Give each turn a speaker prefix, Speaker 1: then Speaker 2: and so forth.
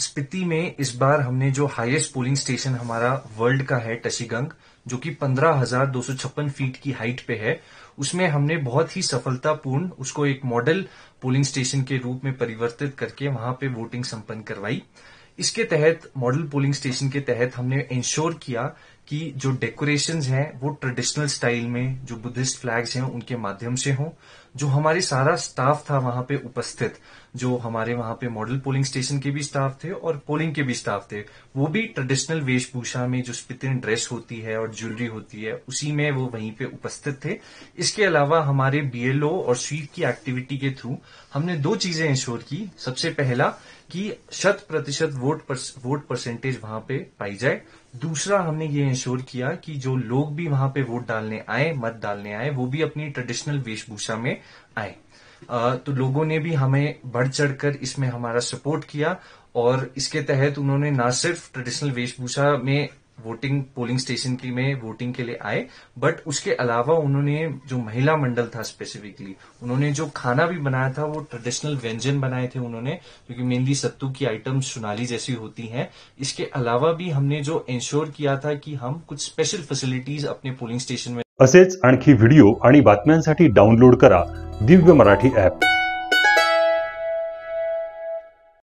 Speaker 1: स्पिति में इस बार हमने जो हाईएस्ट पोलिंग स्टेशन हमारा वर्ल्ड का है टशीगंग जो कि 15,256 फीट की हाइट पे है उसमें हमने बहुत ही सफलतापूर्ण उसको एक मॉडल पोलिंग स्टेशन के रूप में परिवर्तित करके वहां पे वोटिंग संपन्न करवाई इसके तहत मॉडल पोलिंग स्टेशन के तहत हमने इंश्योर किया कि जो डेकोरेशंस हैं वो ट्रेडिशनल स्टाइल में जो बुद्धिस्ट फ्लैग्स हैं उनके माध्यम से हों जो हमारे सारा स्टाफ था वहां पे उपस्थित जो हमारे वहां पे मॉडल पोलिंग स्टेशन के भी स्टाफ थे और पोलिंग के भी स्टाफ थे वो भी ट्रेडिशनल वेशभूषा में जो स्पितिन ड्रेस होती है और ज्वेलरी होती है उसी में वो वहीं पे उपस्थित थे इसके अलावा हमारे बीएलओ और स्वीप की एक्टिविटी के थ्रू हमने दो चीजें इंश्योर की सबसे पहला कि शत प्रतिशत वोट पर, वोट परसेंटेज वहां पे पाई जाए दूसरा हमने ये इंश्योर किया कि जो लोग भी वहां पे वोट डालने आए मत डालने आए वो भी अपनी ट्रेडिशनल वेशभूषा में आए तो लोगों ने भी हमें बढ़ चढ़कर इसमें हमारा सपोर्ट किया और इसके तहत उन्होंने ना सिर्फ ट्रेडिशनल वेशभूषा में वोटिंग पोलिंग स्टेशन की में वोटिंग के लिए आए बट उसके अलावा उन्होंने जो महिला मंडल था स्पेसिफिकली उन्होंने जो खाना भी बनाया था वो ट्रेडिशनल व्यंजन बनाए थे उन्होंने क्योंकि मेनली सत्तू की आइटम सोनाली जैसी होती हैं इसके अलावा भी हमने जो इंश्योर किया था की कि हम कुछ स्पेशल फैसिलिटीज अपने पोलिंग स्टेशन में
Speaker 2: असेच आणखी व्हिडिओ आणि बातम्यांसाठी डाउनलोड करा दिव्य मराठी ॲप